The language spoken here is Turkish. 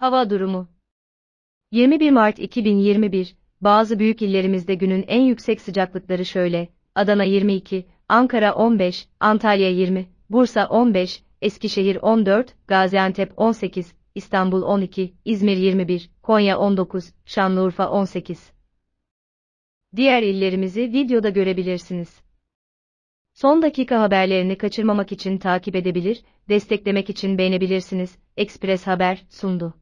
Hava durumu 21 Mart 2021, bazı büyük illerimizde günün en yüksek sıcaklıkları şöyle, Adana 22, Ankara 15, Antalya 20, Bursa 15, Eskişehir 14, Gaziantep 18, İstanbul 12, İzmir 21, Konya 19, Şanlıurfa 18. Diğer illerimizi videoda görebilirsiniz. Son dakika haberlerini kaçırmamak için takip edebilir, desteklemek için beğenebilirsiniz. Express Haber sundu.